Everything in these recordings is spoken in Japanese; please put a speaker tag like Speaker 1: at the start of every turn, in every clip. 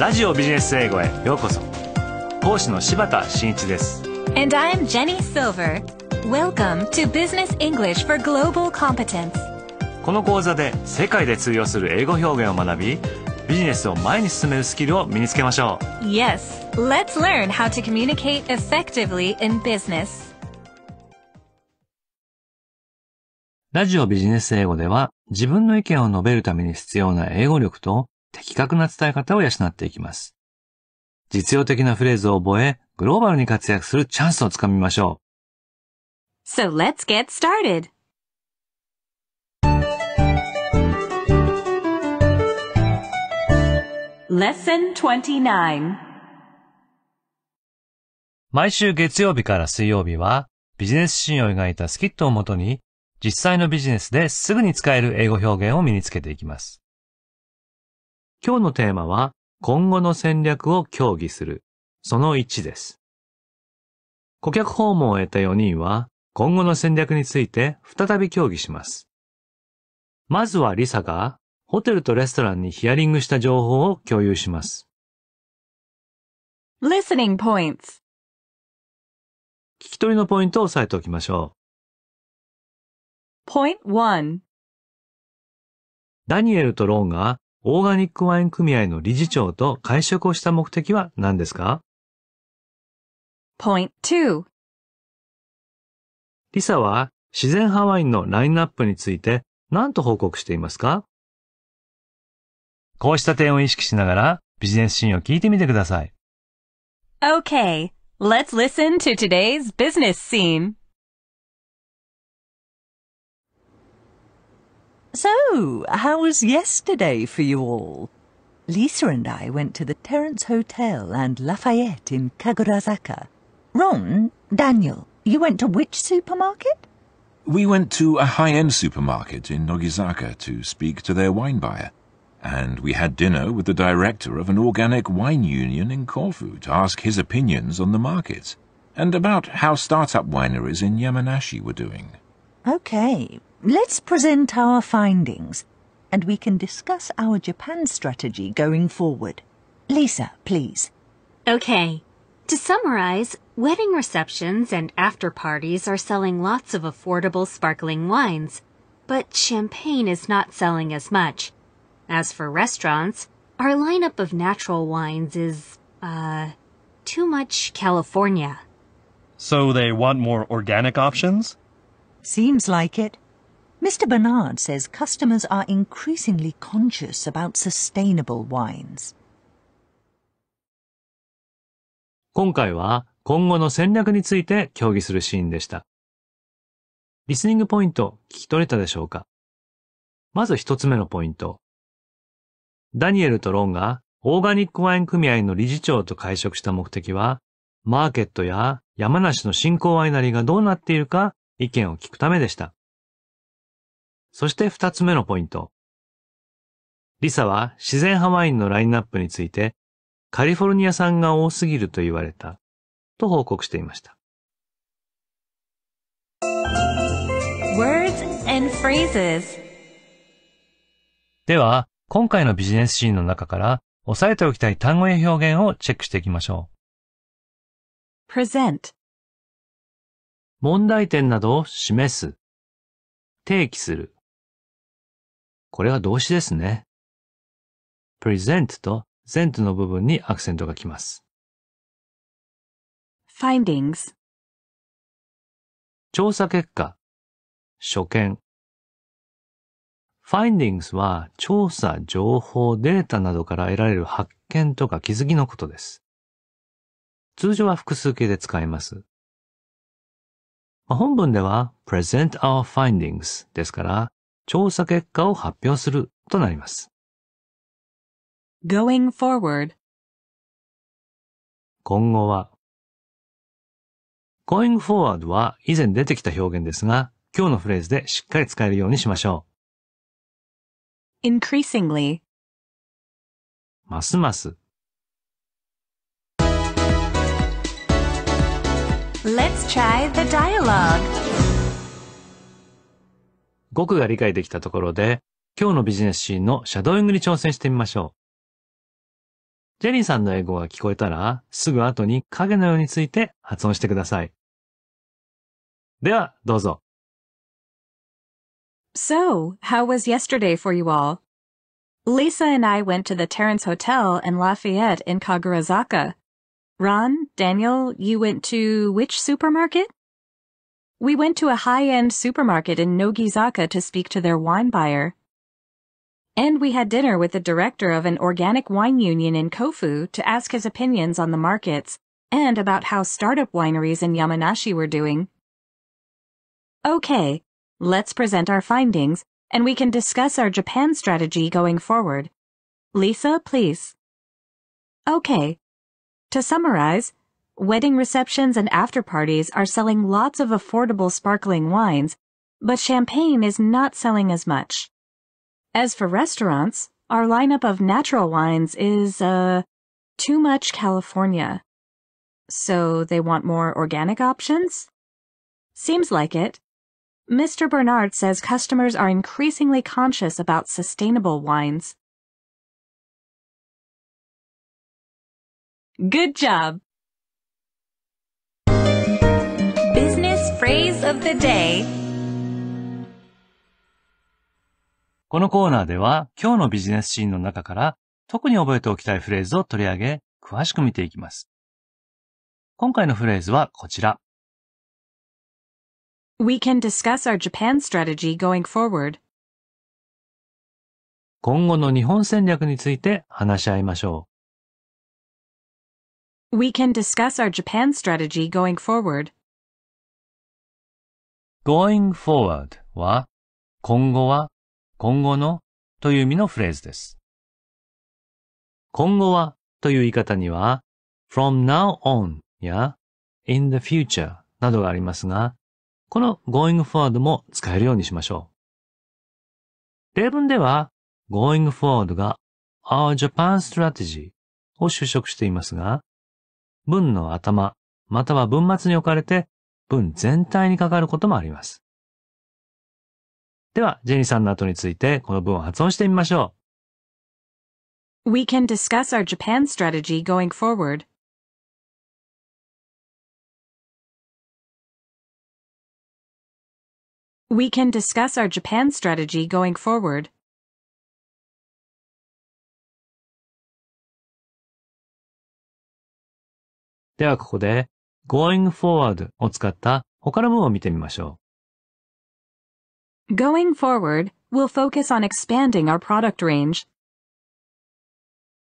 Speaker 1: ラジオビジネス英語へようこそ講師の柴田真一で
Speaker 2: す And I'm Jenny Silver Welcome to Business English for Global Competence
Speaker 1: この講座で世界で通用する英語表現を学びビジネスを前に進めるスキルを身につけましょ
Speaker 2: う Yes, let's learn how to communicate effectively in business
Speaker 1: ラジオビジネス英語では自分の意見を述べるために必要な英語力と的確な伝え方を養っていきます。実用的なフレーズを覚え、グローバルに活躍するチャンスをつかみましょう。
Speaker 3: So let's get started!
Speaker 1: 毎週月曜日から水曜日はビジネスシーンを描いたスキットをもとに実際のビジネスですぐに使える英語表現を身につけていきます。今日のテーマは、今後の戦略を協議する。その1です。顧客訪問を終えた4人は、今後の戦略について再び協議します。まずはリサが、ホテルとレストランにヒアリングした情報を共有します。
Speaker 4: Listening Points 聞き取りのポイントを押さえておきましょう。Point 1
Speaker 1: ダニエルとロンがオーガニックワイン組合の理事長と会食をした目的は何ですか
Speaker 3: Point
Speaker 4: 2
Speaker 1: リサは自然派ワインのラインナップについて何と報告していますかこうした点を意識しながらビジネスシーンを聞いてみてください。
Speaker 3: Okay, let's listen to today's business scene.
Speaker 5: So, how was yesterday for you all? Lisa and I went to the Terence Hotel and Lafayette in Kagurazaka. Ron, Daniel, you went to which supermarket?
Speaker 6: We went to a high-end supermarket in Nogizaka to speak to their wine buyer. And we had dinner with the director of an organic wine union in Corfu to ask his opinions on the market and about how startup wineries in Yamanashi were doing. Okay,
Speaker 5: Let's present our findings, and we can discuss our Japan strategy going forward. Lisa, please.
Speaker 7: Okay. To summarize, wedding receptions and after parties are selling lots of affordable sparkling wines, but champagne is not selling as much. As for restaurants, our lineup of natural wines is, uh, too much California.
Speaker 8: So they want more organic options?
Speaker 7: Seems like it.
Speaker 5: Mr. Bernard says customers are increasingly conscious about sustainable wines.
Speaker 1: 今回は今後の戦略について協議するシーンでした。リスニングポイント聞き取れたでしょうかまず一つ目のポイント。ダニエルとロンがオーガニックワイン組合の理事長と会食した目的は、マーケットや山梨の新興ワイナリーがどうなっているか意見を聞くためでした。そして二つ目のポイント。リサは自然派ワインのラインナップについて、カリフォルニア産が多すぎると言われた、と報告していました。
Speaker 2: Words and phrases
Speaker 1: では、今回のビジネスシーンの中から、押さえておきたい単語や表現をチェックしていきましょ
Speaker 4: う。present 問題点などを示す。提起する。これは動詞ですね。present と sent の部分にアクセントがきます。findings
Speaker 1: 調査結果、所見。findings は調査、情報、データなどから得られる発見とか気づきのことです。通常は複数形で使います。本文では present our findings ですから調査結果を発表するとなります。
Speaker 4: going forward
Speaker 1: 今後は going forward は以前出てきた表現ですが、今日のフレーズでしっかり使えるようにしましょ
Speaker 3: う。increasingly
Speaker 1: ますます
Speaker 2: Let's try the dialogue.
Speaker 1: 語句が理解できたところで、今日のビジネスシーンのシャドーイングに挑戦してみましょう。ジェリーさんの英語が聞こえたら、すぐ後に影のようについて発音し
Speaker 4: てください。では、どうぞ。
Speaker 3: So, how was yesterday for you all? Lisa and I went to the Terrence Hotel in Lafayette in Kagurazaka. Ron, Daniel, you went to which supermarket? We went to a high-end supermarket in Nogizaka to speak to their wine buyer. And we had dinner with the director of an organic wine union in Kofu to ask his opinions on the markets and about how startup wineries in Yamanashi were doing. Okay, let's present our findings and we can discuss our Japan strategy going forward. Lisa, please. Okay. To summarize, wedding receptions and after parties are selling lots of affordable sparkling wines, but champagne is not selling as much. As for restaurants, our lineup of natural wines is, uh, too much California. So they want more organic options? Seems like it. Mr. Bernard says customers are increasingly conscious about sustainable wines. Good job!
Speaker 2: phrase of the day
Speaker 1: このコーナーでは今日のビジネスシーンの中から特に覚えておきたいフレーズを取り上げ詳しく見ていきます。今回のフレーズはこちら。
Speaker 3: We can discuss our Japan strategy going forward.
Speaker 4: 今後の日本戦略について話し合いましょ
Speaker 3: う。We can discuss our Japan strategy going
Speaker 4: forward. going forward は、
Speaker 1: 今後は、今後のという意味のフレーズです。今後はという言い方には、from now on や in the future などがありますが、この going forward も使えるようにしましょう。例文では、going forward が our Japan strategy を主職していますが、文の頭、または文末に置かれて分全体にかかることもあります。では、ジェニーさんの後についてこの文を発音してみましょう。We can
Speaker 4: discuss our Japan strategy going forward. ではここで going
Speaker 1: forward を使った他の文を見てみましょ
Speaker 4: う。Going
Speaker 3: forward will focus on expanding our product range.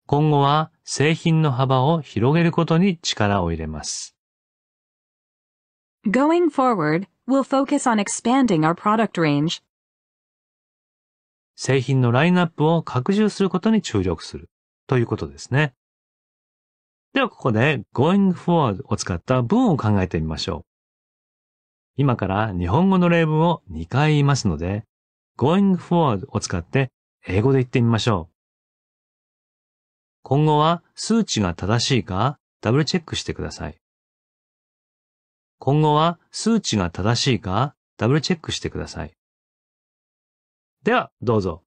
Speaker 1: 今後は製品の幅を広げることに力を入れます。
Speaker 3: Going forward will focus on expanding our product range.
Speaker 1: 製品のラインナップを拡充することに注力するということですね。ではここで going forward を使った文を考えてみましょう。今から日本語の例文を2回言いますので、going forward を使って英語で言ってみましょう。今後は数値が正しいかダブルチェックしてください。今後は数値が正しいかダブルチェックしてください。では、どうぞ。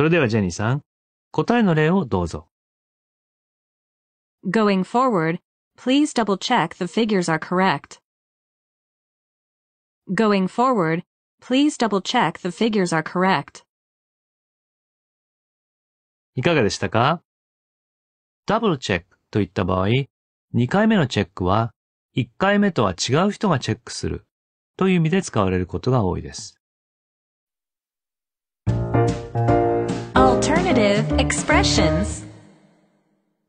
Speaker 1: それではジェニーさん、答えの例をどうぞ。
Speaker 3: Going forward, please double check the figures are correct.
Speaker 4: Going forward, please double check the figures are correct. いかがでしたか ?double
Speaker 1: check といった場合、2回目のチェックは、1回目とは違う人がチェックするという意味で使われることが多いです。
Speaker 2: alternative expressions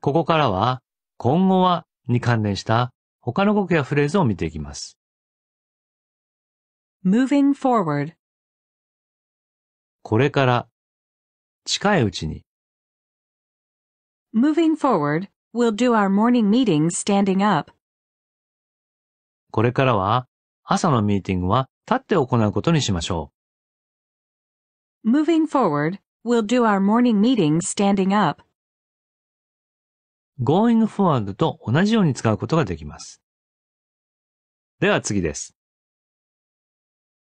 Speaker 1: ここからは、今後はに関連した他の語句やフレーズを見ていきます。
Speaker 4: moving forward これから、近いうちに。moving forward, we'll do our morning meeting standing up.
Speaker 1: これからは、朝のミーティングは立って行うことにしましょ
Speaker 3: う。moving forward, We'll do our morning meeting standing up.
Speaker 1: going forward と同じように使うことができます。では次
Speaker 4: です。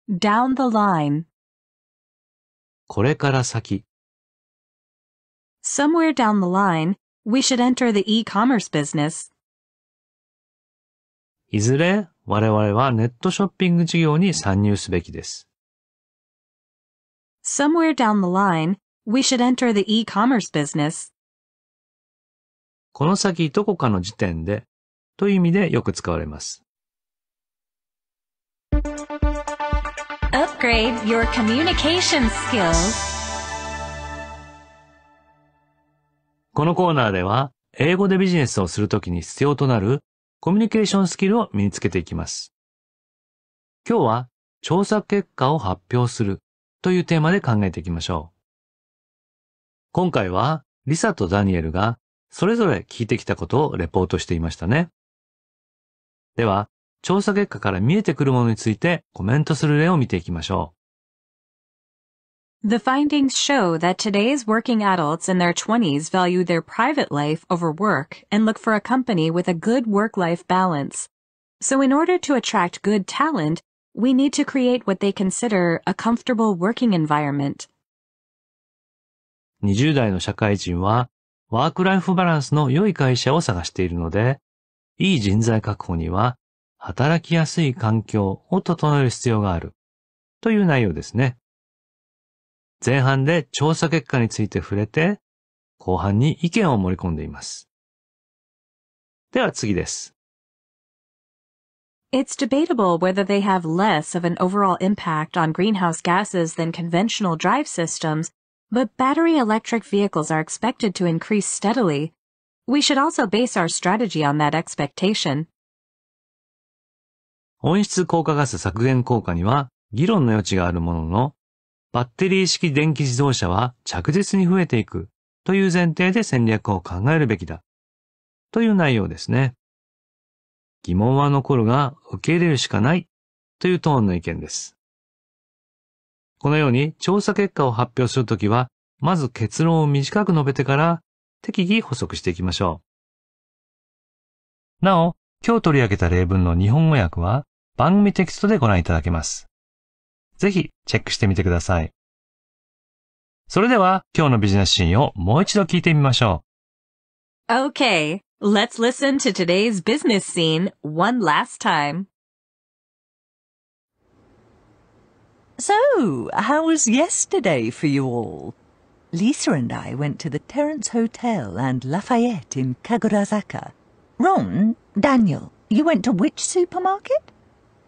Speaker 4: down the line こ
Speaker 1: れから先
Speaker 4: Somewhere down the line, we should enter
Speaker 3: the e-commerce business.
Speaker 1: いずれ我々はネットショッピング事業に参入すべきです。
Speaker 3: Somewhere down the line, We should enter the e-commerce business.
Speaker 1: この先どこかの時点でという意味でよく使われます。
Speaker 2: Upgrade your communication skills.
Speaker 1: このコーナーでは英語でビジネスをするときに必要となるコミュニケーションスキルを身につけていきます。今日は調査結果を発表するというテーマで考えていきましょう。今回はリサとダニエルがそれぞれ聞いてきたことをレポートしていましたね。では、調査結果から見えてくるものについてコメントする例を見ていきましょ
Speaker 4: う。The
Speaker 3: findings show that today's working adults in their 20s value their private life over work and look for a company with a good work-life balance. So in order to attract good talent, we need to create what they consider a comfortable working environment.
Speaker 1: 20代の社会人は、ワークライフバランスの良い会社を探しているので、いい人材確保には、働きやすい環境を整える必要がある。という内容ですね。前半で調査結果について触れて、後半に意見を盛り込んでいます。では次です。
Speaker 4: It's debatable
Speaker 3: whether they have less of an overall impact on greenhouse gases than conventional drive systems, But battery electric vehicles are expected to increase steadily. We should also base our strategy on that expectation.
Speaker 1: 温室効果ガス削減効果には議論の余地があるものの、バッテリー式電気自動車は着実に増えていくという前提で戦略を考えるべきだ。という内容ですね。疑問は残るが受け入れるしかないというトーンの意見です。このように調査結果を発表するときは、まず結論を短く述べてから適宜補足していきましょう。なお、今日取り上げた例文の日本語訳は番組テキストでご覧いただけます。ぜひチェックしてみてください。それでは今日のビジネスシーンをもう一度聞いてみましょ
Speaker 3: う。Okay, let's listen to today's business scene one last time.
Speaker 5: how was yesterday for you all? Lisa and I went to the Terence Hotel and Lafayette in Kagurazaka. Ron, Daniel, you went to which supermarket?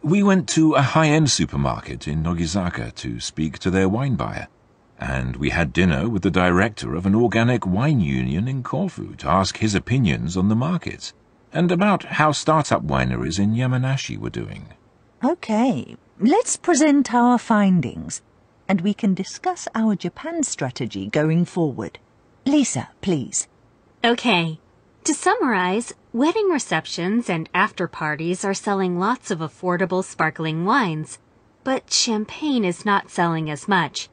Speaker 6: We went to a high-end supermarket in Nogizaka to speak to their wine buyer. And we had dinner with the director of an organic wine union in Corfu to ask his opinions on the market and about how startup wineries in Yamanashi were doing.
Speaker 5: Okay, Let's present our findings, and we can discuss our Japan strategy going forward. Lisa, please.
Speaker 7: Okay. To summarize, wedding receptions and after parties are selling lots of affordable sparkling wines, but champagne is not selling as much.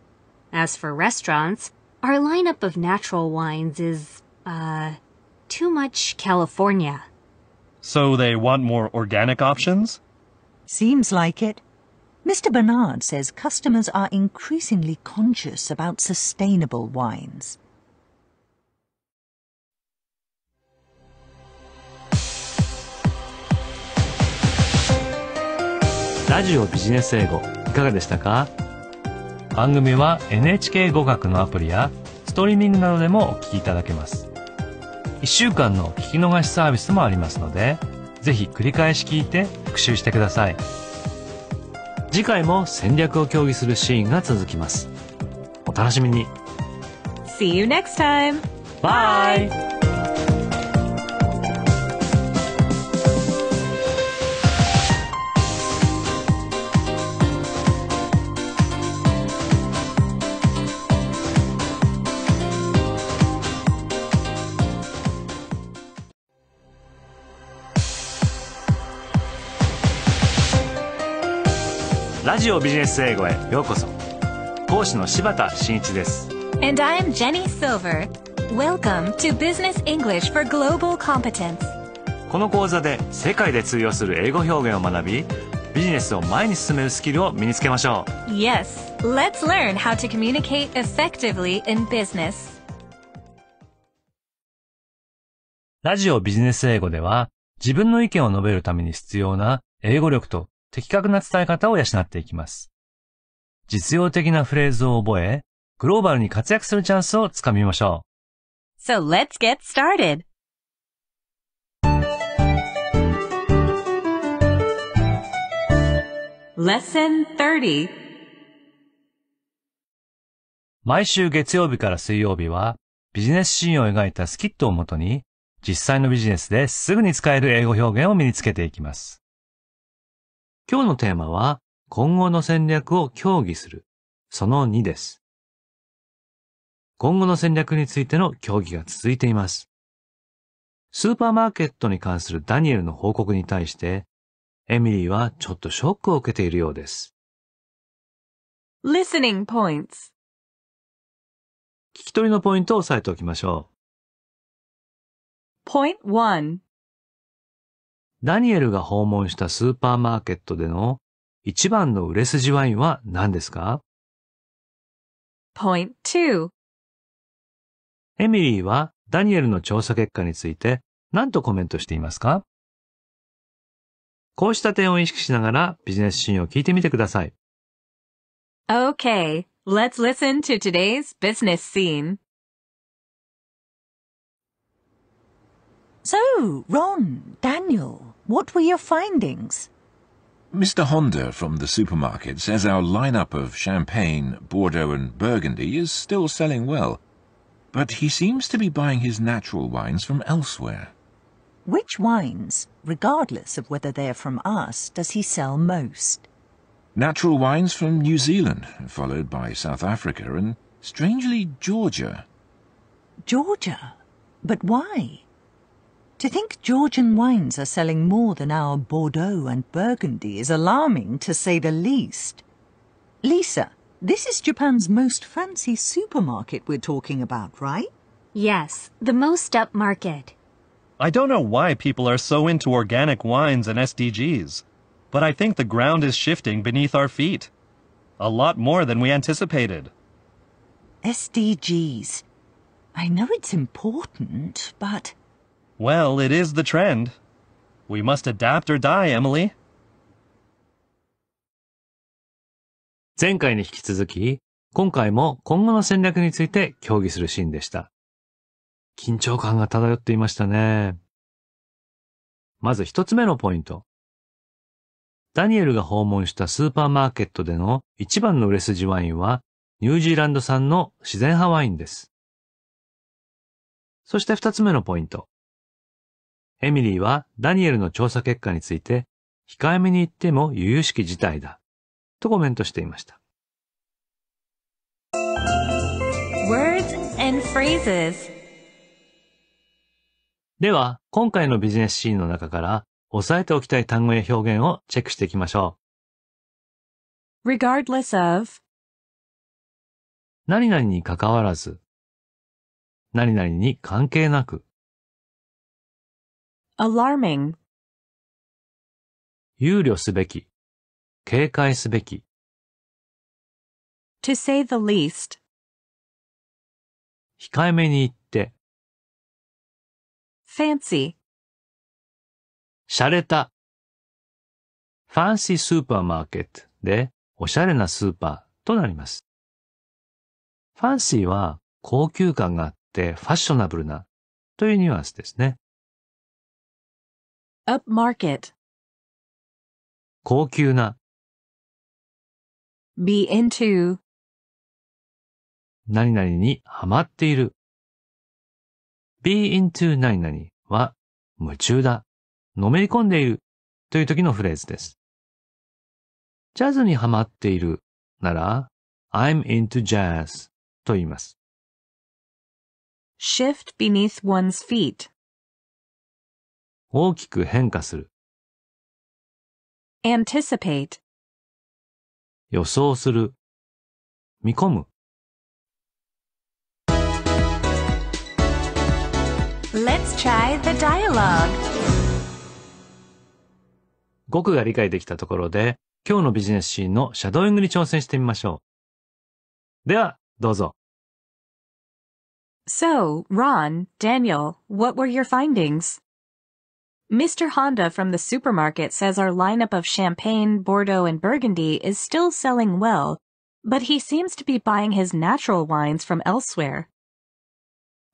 Speaker 7: As for restaurants, our lineup of natural wines is, uh, too much California.
Speaker 8: So they want more organic options?
Speaker 5: Seems like it. Mr. Bernard says customers are increasingly conscious about sustainable wines.
Speaker 1: ラジオビジネス英語いかがでしたか番組は NHK 語学のアプリやストリーミングなどでもお聞きいただけます。1週間の聞き逃しサービスもありますので、ぜひ繰り返し聞いて復習してください。次回も戦略を協議するシーンが続きますお楽しみに
Speaker 3: See you next time!
Speaker 1: Bye! ラジオビジネス英語へようこそ講師の柴田真一です
Speaker 2: And I am Jenny Silver Welcome to Business English for Global Competence
Speaker 1: この講座で世界で通用する英語表現を学びビジネスを前に進めるスキルを身につけましょ
Speaker 2: う Yes, let's learn how to communicate effectively in business
Speaker 1: ラジオビジネス英語では自分の意見を述べるために必要な英語力と的確な伝え方を養っていきます。実用的なフレーズを覚え、グローバルに活躍するチャンスをつかみましょ
Speaker 3: う。So let's get started!
Speaker 1: 毎週月曜日から水曜日はビジネスシーンを描いたスキットをもとに実際のビジネスですぐに使える英語表現を身につけていきます。今日のテーマは、今後の戦略を協議する、その2です。今後の戦略についての協議が続いています。スーパーマーケットに関するダニエルの報告に対して、エミリーはちょっとショックを受けているようです。
Speaker 4: Listening Points
Speaker 1: 聞き取りのポイントを押さえておきましょ
Speaker 4: う。Point
Speaker 3: 1
Speaker 1: ダニエルが訪問したスーパーマーケットでの一番の売れ筋ワインは何ですか ?Point 2エミリーはダニエルの調査結果について何とコメントしていますかこうした点を意識しながらビジネスシーンを聞いてみてください。
Speaker 3: Okay, let's listen to today's business scene.
Speaker 5: So, Ron, Daniel, What were your findings?
Speaker 6: Mr. Honda from the supermarket says our lineup of Champagne, Bordeaux, and Burgundy is still selling well, but he seems to be buying his natural wines from elsewhere.
Speaker 5: Which wines, regardless of whether they're from us, does he sell most?
Speaker 6: Natural wines from New Zealand, followed by South Africa and, strangely, Georgia. Georgia? But why?
Speaker 5: To think Georgian wines are selling more than our Bordeaux and Burgundy is alarming, to say the least. Lisa, this is Japan's most fancy supermarket we're talking about, right?
Speaker 7: Yes, the most upmarket.
Speaker 8: I don't know why people are so into organic wines and SDGs, but I think the ground is shifting beneath our feet. A lot more than we anticipated.
Speaker 5: SDGs. I know it's important, but.
Speaker 8: Well, it is the trend. We must adapt or die, Emily.
Speaker 1: 前回に引き続き、今回も今後の戦略について協議するシーンでした。緊張感が漂っていましたね。まず一つ目のポイント。ダニエルが訪問したスーパーマーケットでの一番の売れ筋ワインは、ニュージーランド産の自然派ワインです。そして二つ目のポイント。エミリーはダニエルの調査結果について、控えめに言っても由々しき事態だ、とコメントしていました。
Speaker 2: Words and phrases
Speaker 1: では、今回のビジネスシーンの中から、押さえておきたい単語や表現をチェックしていきましょ
Speaker 4: う。regardless of 何々に関わらず、何々に関係なく、alarming 憂慮すべき、警戒すべき。to say the least 控えめに言って、fancy 洒落た。ファンシースーパ
Speaker 1: ーマーケットで、おしゃれなスーパーとなります。ファンシーは高級感があってファッショナブルなというニュアンスですね。
Speaker 4: upmarket 高級な be into
Speaker 1: 何々にハマっている be into 何々は夢中だ、のめり込んでいるという時のフレーズです。ジャズにハマっているなら I'm into jazz と
Speaker 4: 言います。shift beneath one's feet 大きく変化する。anticipate
Speaker 1: 予想する。見込む。
Speaker 2: Let's try the dialogue.
Speaker 1: 語句が理解できたところで、今日のビジネスシーンのシャドーイングに挑戦してみましょう。では、どうぞ。
Speaker 3: So, Ron, Daniel, what were your findings? Mr. Honda from the supermarket says our lineup of Champagne, Bordeaux, and Burgundy is still selling well, but he seems to be buying his natural wines from elsewhere.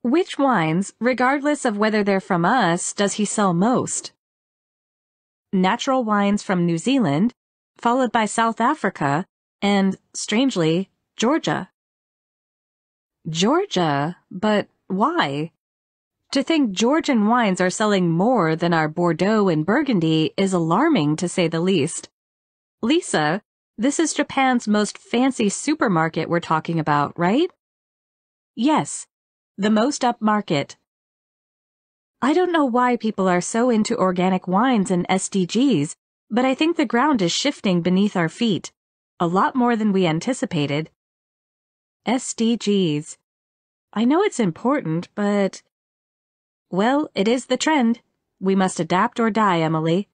Speaker 3: Which wines, regardless of whether they're from us, does he sell most? Natural wines from New Zealand, followed by South Africa, and, strangely, Georgia. Georgia? But why? To think Georgian wines are selling more than our Bordeaux and Burgundy is alarming to say the least. Lisa, this is Japan's most fancy supermarket we're talking about, right? Yes, the most upmarket. I don't know why people are so into organic wines and SDGs, but I think the ground is shifting beneath our feet, a lot more than we anticipated. SDGs. I know it's important, but Well, it is the trend. We must adapt or die, Emily.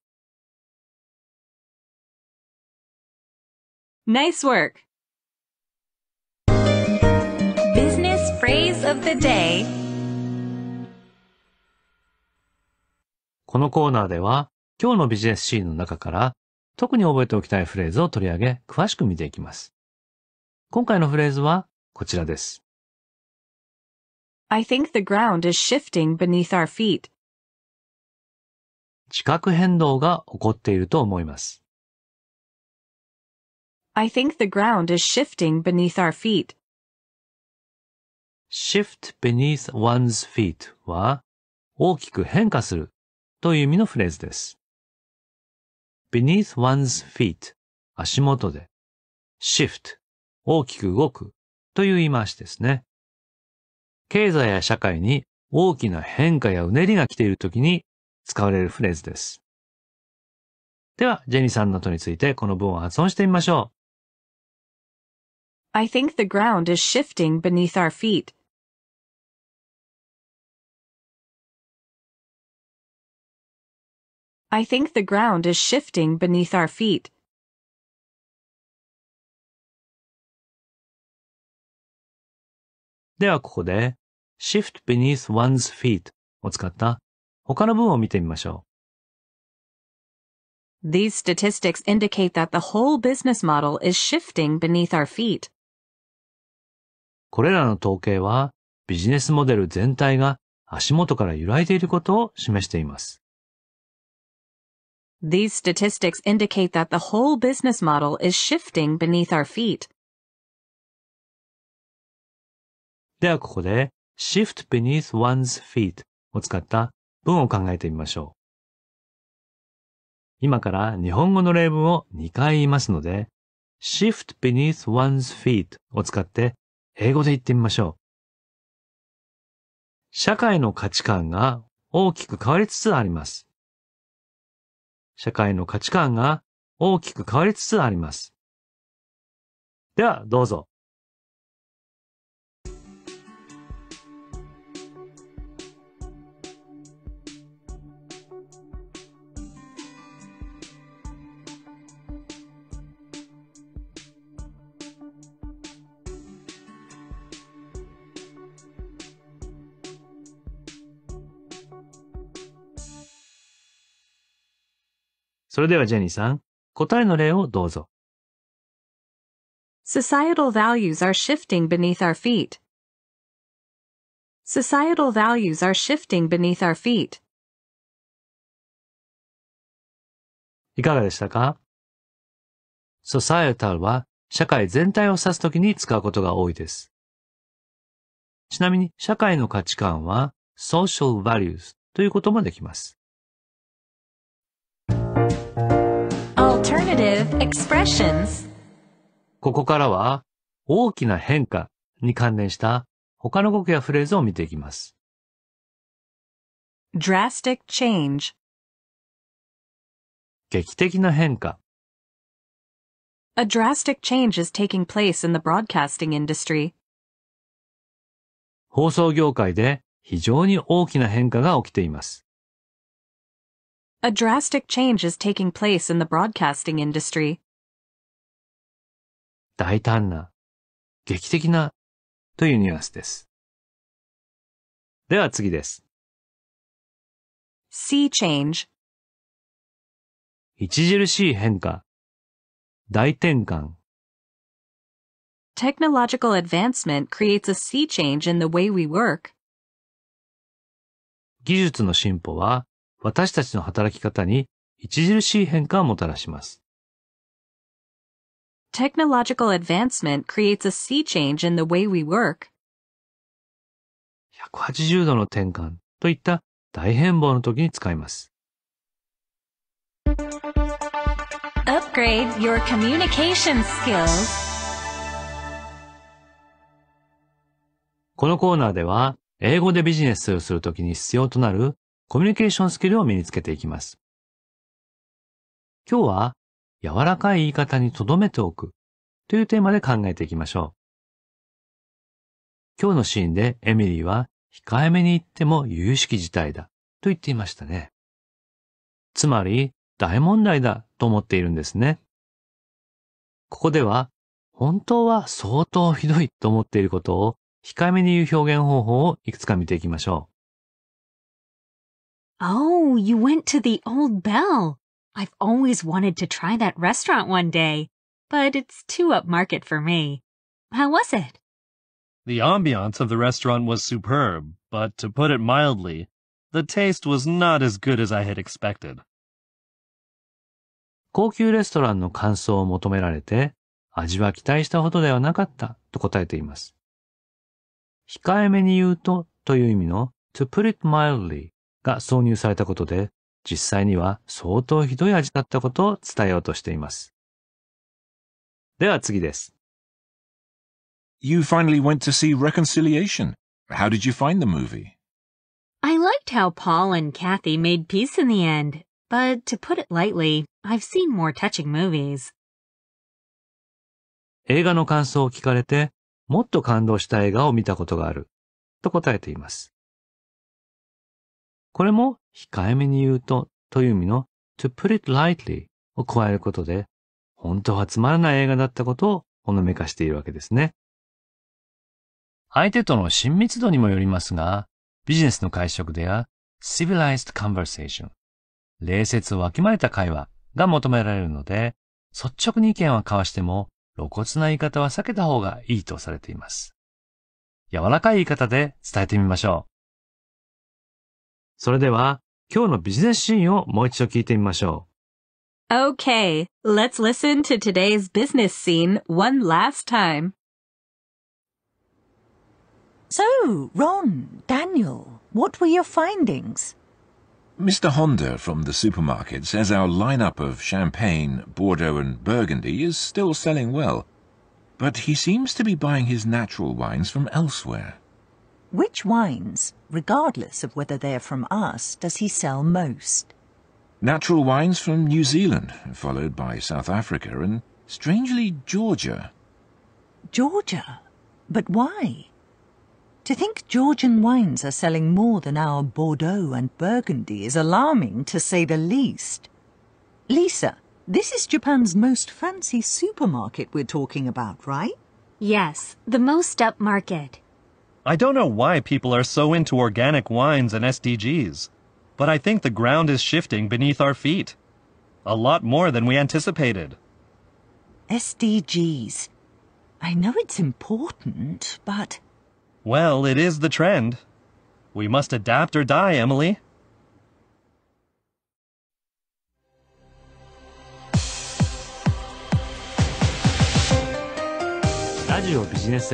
Speaker 3: Nice work!
Speaker 2: Business Phrase of the Day
Speaker 1: このコーナーでは今日のビジネスシーンの中から特に覚えておきたいフレーズを取り上げ詳しく見ていきます。今回のフレーズはこちらです。
Speaker 4: I think the ground is shifting beneath our feet. 地殻変動が起こっていると思います。I think the ground is shifting beneath our feet.
Speaker 1: shift beneath one's feet は大きく変化するという意味のフレーズです。beneath one's feet 足元で shift 大きく動くという言い回しですね。経済や社会に大きな変化やうねりが来ている時に使われるフレーズです。では、ジェニーさんの後についてこの文を発音してみましょう。
Speaker 4: I think the ground is shifting beneath our feet. I think the ground is shifting beneath our feet.
Speaker 1: でで、はここ shift beneath one's feet を使った他の文を見てみましょ
Speaker 3: う。These statistics indicate that the whole business model is shifting beneath our feet.
Speaker 1: これらの統計はビジネスモデル全体が足元から揺らいでいることを示しています。
Speaker 3: These statistics indicate that the whole business model is shifting beneath our feet.
Speaker 1: ではここで shift beneath one's feet を使った文を考えてみましょう。今から日本語の例文を2回言いますので、shift beneath one's feet を使って英語で言ってみましょう。社会の価値観が大きく変わり
Speaker 4: つつあります。社会の価値観が大きく変わりつつあります。では、どうぞ。
Speaker 1: それではジェニーさん、答えの例をどうぞ。
Speaker 3: Societal values are shifting beneath our feet.
Speaker 4: Societal values are shifting beneath our feet. いかがでしたか
Speaker 1: ?societal は社会全体を指すときに使うことが多いです。ちなみに社会の価値観は social values ということもできます。alternative expressions ここからは大きな変化に関連した他の語句やフレーズを見ていきます。
Speaker 4: drastic change 劇的な変化
Speaker 3: A drastic change is taking place in the broadcasting industry.
Speaker 1: 放送業界で非常に大きな変化が起きています。
Speaker 3: A drastic change is taking place in the broadcasting industry.
Speaker 4: 大胆な、劇的なというニュアンスです。では次です。sea change 著しい変化、
Speaker 1: 大転換。
Speaker 3: Technological advancement creates a sea change in the way we work.
Speaker 1: 技術の進歩は私たちの働き方に著しい変化をもたらします。
Speaker 3: Technological advancement creates a sea change in the way we work.
Speaker 1: 180度の転換といった大変貌の時に使います。
Speaker 2: Upgrade your communication skills.
Speaker 1: このコーナーでは、英語でビジネスをするときに必要となるコミュニケーションスキルを身につけていきます。今日は、柔らかい言い方に留めておくというテーマで考えていきましょう。今日のシーンでエミリーは、控えめに言っても有識事態だと言っていましたね。つまり、大問題だと思っているんですね。ここでは、本当は相当ひどいと思っていることを控えめに言う表現方法をいくつか見ていきましょう。
Speaker 7: Oh, you went to the Old Bell. I've always wanted to try that restaurant one day, but it's too upmarket for me. How was it?
Speaker 8: The ambiance of the restaurant was superb, but to put it mildly, the taste was not as good as I had expected.
Speaker 1: 高級レストランの感想を求められて、味は期待したほどではなかったと答えています。控えめに言うとという意味の to put it mildly が挿入されたことで、実際には相当ひどい味だったことを伝えようとしています。
Speaker 6: では次です。You finally went to see Reconciliation. How did you find the movie?
Speaker 7: I liked how Paul and Kathy made peace in the end, but to put it lightly, I've seen more touching movies.
Speaker 1: 映画の感想を聞かれて、もっと感動した映画を見たことがある、と答えています。これも控えめに言うとという意味の to put it lightly を加えることで、本当はつまらない映画だったことをほのめかしているわけですね。相手との親密度にもよりますが、ビジネスの会食では civilized conversation 礼節をわきまえた会話が求められるので、率直に意見は交わしても露骨な言い方は避けた方がいいとされています。柔らかい言い方で伝えてみましょう。それでは今日のビジネスシーンをもう一度聞いてみましょ
Speaker 3: う。Okay, let's listen to today's business scene one last time.
Speaker 5: So, Ron, Daniel, what were your findings?
Speaker 6: Mr. Honda from the supermarket says our lineup of champagne, Bordeaux, and Burgundy is still selling well, but he seems to be buying his natural wines from elsewhere.
Speaker 5: Which wines? regardless of whether they're from us, does he sell
Speaker 6: most. Natural wines from New Zealand, followed by South Africa and, strangely, Georgia. Georgia? But why?
Speaker 5: To think Georgian wines are selling more than our Bordeaux and Burgundy is alarming, to say the least. Lisa, this is Japan's most fancy supermarket we're talking about, right?
Speaker 7: Yes, the most upmarket.
Speaker 8: I don't know why people are so into organic wines and SDGs, but I think the ground is shifting beneath our feet. A lot more than we anticipated.
Speaker 5: SDGs. I know it's important, but.
Speaker 8: Well, it is the trend. We must adapt or die, Emily.
Speaker 1: Radio Business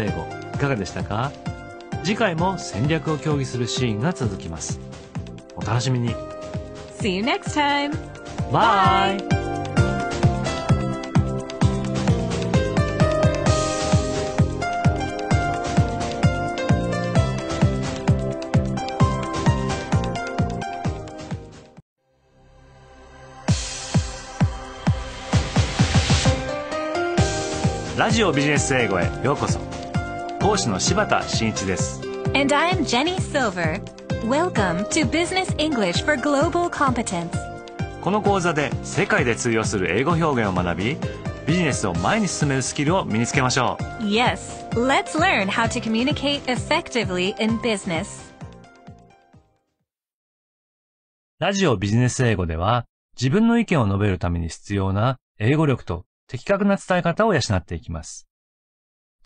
Speaker 1: 次回も戦略を協議するシーンが続きますお楽しみに
Speaker 2: See you next time! Bye!
Speaker 1: ラジオビジネス英語」へようこそ講師の柴田真一です
Speaker 2: And I am Jenny Silver Welcome to Business English for Global Competence
Speaker 1: この講座で世界で通用する英語表現を学びビジネスを前に進めるスキルを身につけましょ
Speaker 2: う Yes, let's learn how to communicate effectively in business
Speaker 1: ラジオビジネス英語では自分の意見を述べるために必要な英語力と的確な伝え方を養っていきます。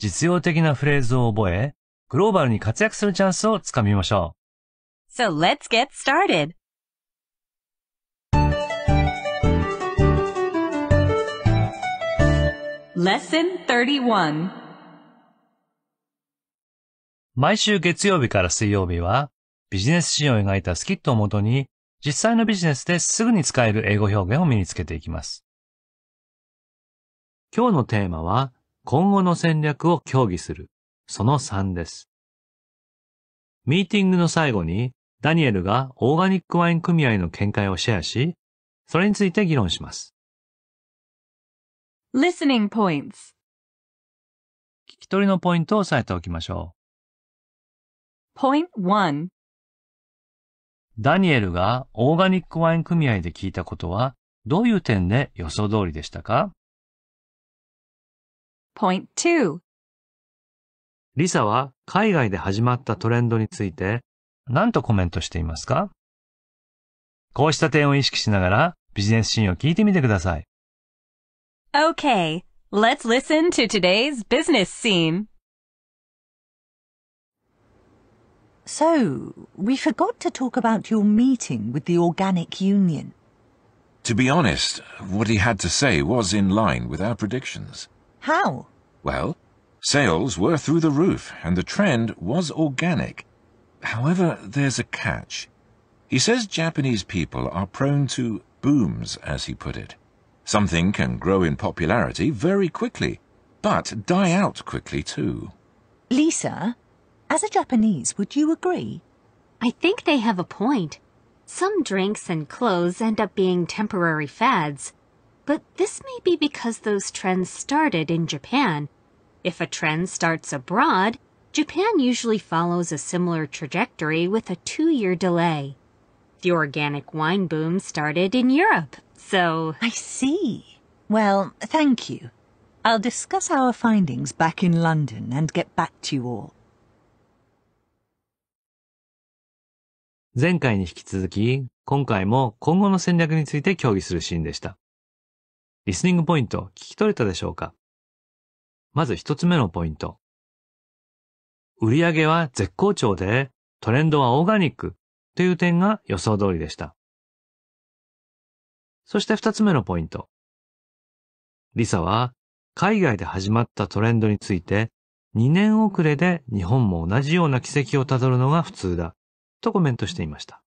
Speaker 1: 実用的なフレーズを覚え、グローバルに活躍するチャンスをつかみましょ
Speaker 3: う。So let's get started!
Speaker 1: 毎週月曜日から水曜日はビジネスシーンを描いたスキットをもとに実際のビジネスですぐに使える英語表現を身につけていきます。今日のテーマは今後の戦略を協議する。その3です。ミーティングの最後に、ダニエルがオーガニックワイン組合の見解をシェアし、それについて議論します。
Speaker 4: Listening Points 聞
Speaker 1: き取りのポイントを押さえておきましょ
Speaker 4: う。Point 1
Speaker 1: ダニエルがオーガニックワイン組合で聞いたことは、どういう点で予想通りでしたか p i n t リサは海外で始まったトレンドについて何とコメントしていますかこうした点を意識しながらビジネスシーンを聞いてみてください。
Speaker 3: Okay, let's listen to today's business scene.
Speaker 5: So, we forgot to talk about your meeting with the Organic
Speaker 6: Union. To be honest, what he had to say was in line with our predictions. How? Well, sales were through the roof, and the trend was organic. However, there's a catch. He says Japanese people are prone to booms, as he put it. Something can grow in popularity very quickly, but die out quickly too.
Speaker 7: Lisa, as a Japanese, would you agree? I think they have a point. Some drinks and clothes end up being temporary fads, but this may be because those trends started in Japan. If a trend starts abroad, Japan usually follows a similar trajectory with a two year delay. The organic wine boom started in Europe, so. I see.
Speaker 5: Well, thank you. I'll discuss our findings back in London and get back to you all.
Speaker 1: 前回に引き続き、今回も今後の戦略について協議するシーンでした。リスニングポイント聞き取れたでしょうかまず一つ目のポイント。売上は絶好調で、トレンドはオーガニックという点が予想通りでした。そして二つ目のポイント。リサは海外で始まったトレンドについて、2年遅れで日本も同じような奇跡をたどるのが普通だとコメントしていました。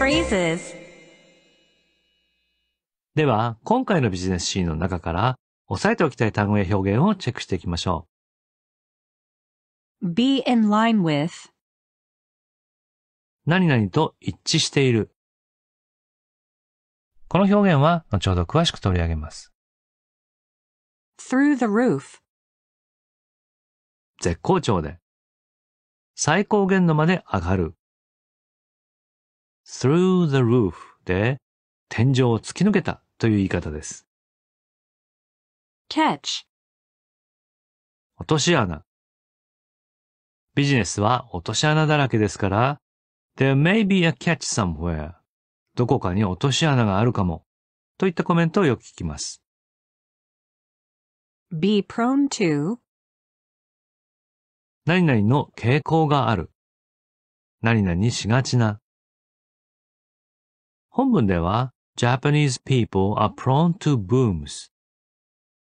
Speaker 2: phrases.
Speaker 1: では、今回のビジネスシーンの中から、押さえておきたい単語や表現をチェックしていきましょ
Speaker 4: う。be in line with 何々と一致している。この表現は後ほど詳しく取り上げます。through the roof 絶好調で最高限度まで上がる。through the roof で天井を突き抜けたという言い方です。catch
Speaker 1: 落とし穴ビジネスは落とし穴だらけですから There may be a catch somewhere どこかに落とし穴があるかもといったコメントをよく聞きます。be
Speaker 4: prone to 何々の傾向がある
Speaker 1: 何々しがちな本文では Japanese people are prone to booms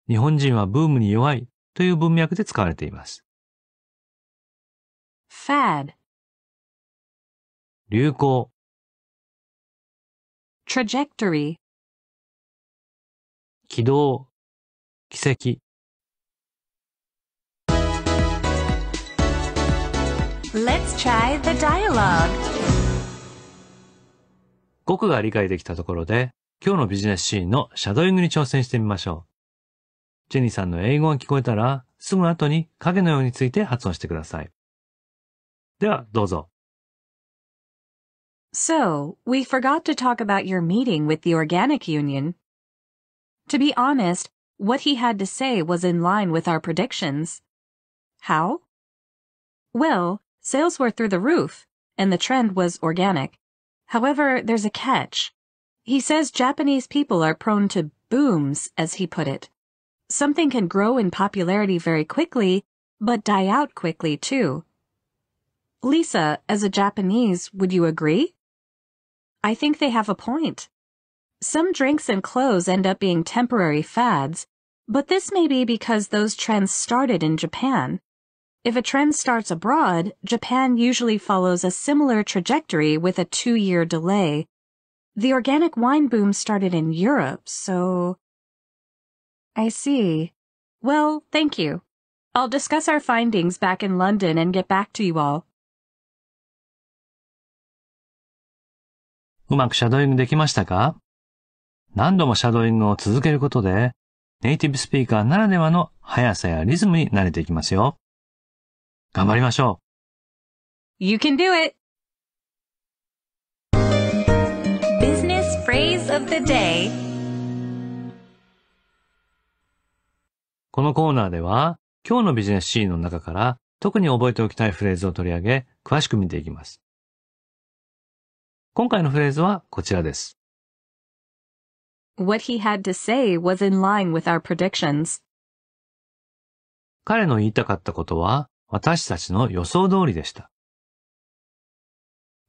Speaker 1: 日本人はブームに弱いという文脈で使われています。
Speaker 4: fad 流行 trajectory
Speaker 1: 軌道奇跡
Speaker 2: Let's try the dialogue.
Speaker 1: 僕が理解できたところで、今日のビジネスシーンのシャドウイングに挑戦してみましょう。ジェニーさんの英語が聞こえたら、すぐ後に影のようについて発音してください。では、どうぞ。
Speaker 3: So, we forgot to talk about your meeting with the Organic Union. To be honest, what he had to say was in line with our predictions. How? Well, sales were through the roof, and the trend was organic. However, there's a catch. He says Japanese people are prone to booms, as he put it. Something can grow in popularity very quickly, but die out quickly too. Lisa, as a Japanese, would you agree? I think they have a point. Some drinks and clothes end up being temporary fads, but this may be because those trends started in Japan. If a trend starts abroad, Japan usually follows a similar trajectory with a two year delay. The organic wine boom started in Europe, so. I see. Well, thank you. I'll discuss our findings back in London and get back to you all.
Speaker 4: うまくシャドーイングできましたか
Speaker 1: 何度もシャドーイングを続けることで、ネイティブスピーカーならではの速さやリズムに慣れていきますよ。頑張りましょ
Speaker 4: う !You can
Speaker 3: do it! Business Phrase of the Day
Speaker 1: このコーナーでは今日のビジネスシーンの中から特に覚えておきたいフレーズを取り上げ詳しく見ていきます。今回のフレーズはこちらです。
Speaker 3: What he had to say was in line with our predictions.
Speaker 1: 彼の言いたかったことは私たちの予想通りでした。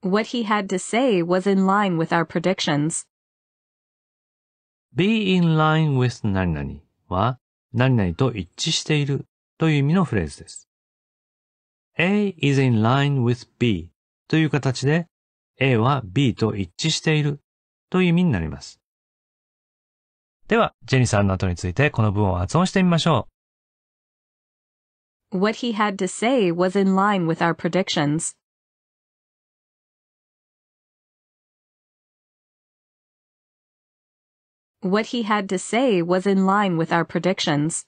Speaker 3: What he had to say was in line with our predictions.
Speaker 1: be in line with 何々は何々と一致しているという意味のフレーズです。A is in line with B という形で A は B と一致しているという意味になります。では、ジェニさんの後についてこの文を発音してみましょう。
Speaker 4: What he had to say was in line with our predictions. What he had to say was in line with our predictions.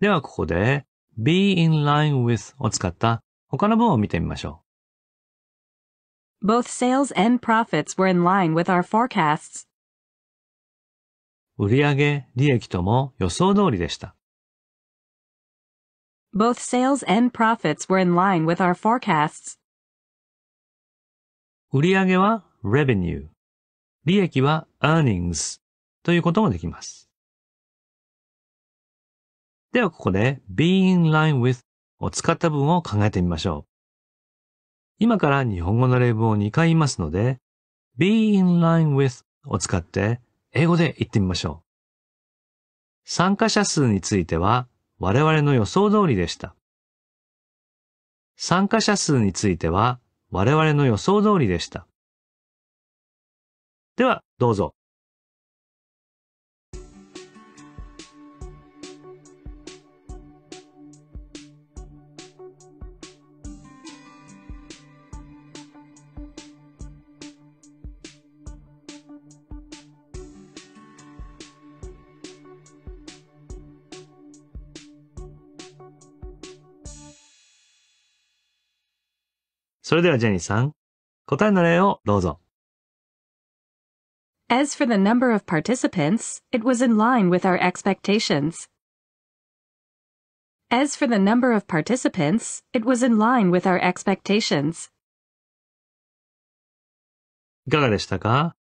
Speaker 1: ではここで be in line with を使った他の文を見てみましょ
Speaker 3: う。Both sales and profits were in line with our forecasts.
Speaker 1: 売上利益とも予想通りでした。
Speaker 3: Both sales and profits were in line with our forecasts.
Speaker 4: 売上は revenue、利益は earnings ということもできます。
Speaker 1: ではここで be in line with を使った文を考えてみましょう。今から日本語の例文を2回言いますので、be in line with を使って英語で言ってみましょう。参加者数については我々の予想通りでした。参加者数については我々の予想通りでした。では、どうぞ。それではジェニーさん、答えの例をどうぞ。
Speaker 3: As for the number of participants, it was in line with our expectations. As for the number of participants, it was in line with our expectations.
Speaker 4: いかがでしたか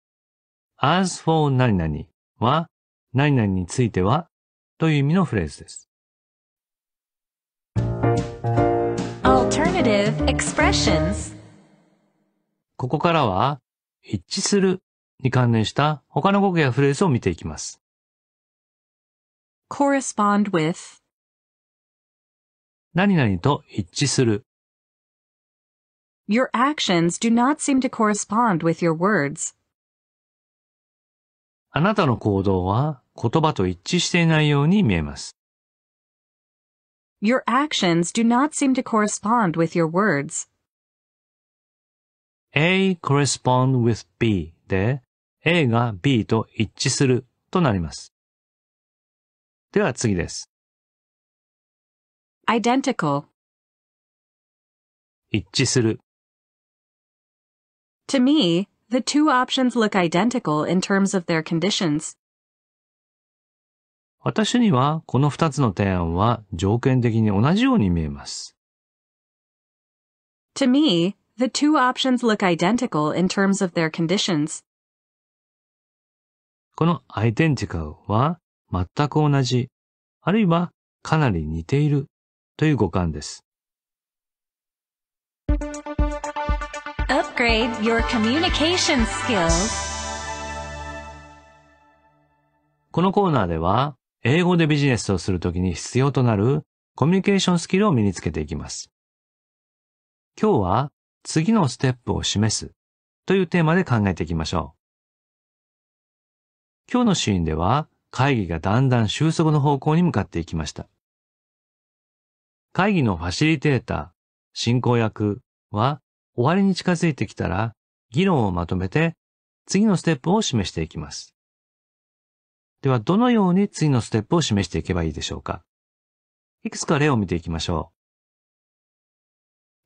Speaker 1: ?as for 何々は何々についてはという意味のフレーズです。
Speaker 2: alternative expressions
Speaker 1: ここからは、一致するに関連した他の語句やフレーズを見ていきます。
Speaker 4: correspond with 何々と一致する。
Speaker 3: Your actions do not seem to correspond with your words.
Speaker 1: あなたの行動は言葉と一致していないように見えます。
Speaker 3: Your actions do not seem to correspond with your words.
Speaker 1: A correspond with B で A が B と一致するとなります。では次です。
Speaker 4: identical 一致する To me, the two options look identical
Speaker 3: in terms of their conditions.
Speaker 1: 私にはこの二つの提案は条件的に同じように見えます。
Speaker 3: To me, the two options look identical in terms of their conditions.
Speaker 1: この identical は全く同じ、あるいはかなり似ているという語感です。
Speaker 2: Upgrade your communication skills.
Speaker 1: このコーナーでは英語でビジネスをするときに必要となるコミュニケーションスキルを身につけていきます。今日は次のステップを示すというテーマで考えていきましょう。今日のシーンでは会議がだんだん収束の方向に向かっていきました。会議のファシリテーター、進行役は終わりに近づいてきたら議論をまとめて次のステップを示していきます。では、どのように次のステップを示していけばいいでしょうかいくつか例を見ていきましょう。